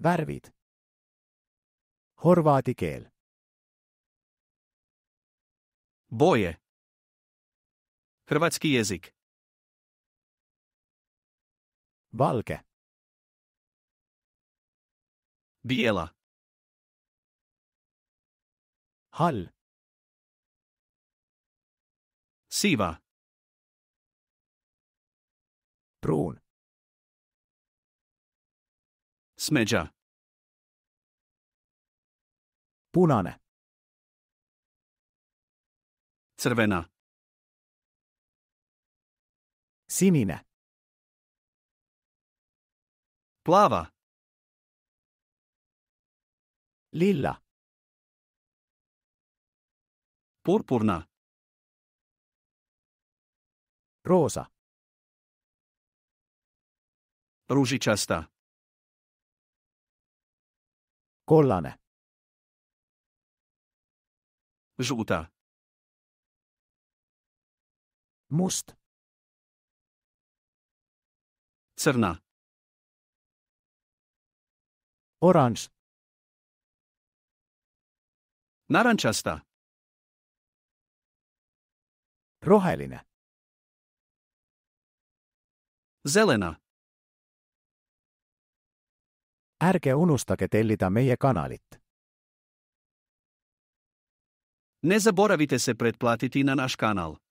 Värvit. Horváti keel. Boje. Hrvatski jazyk. Valke. Biela. Hal. Siva. Brun. smedja. Punane. Crvena. Sinine. Plava. Lila. Purpurna. Rosa. Ružičasta. Kollane. Žuta. Must. Crna. Oranž. Narančasta. Rohelina. Zelena. Ärge unustage tellida meie kanalit. Ne zaboravite se pretplatiti na naš kanal.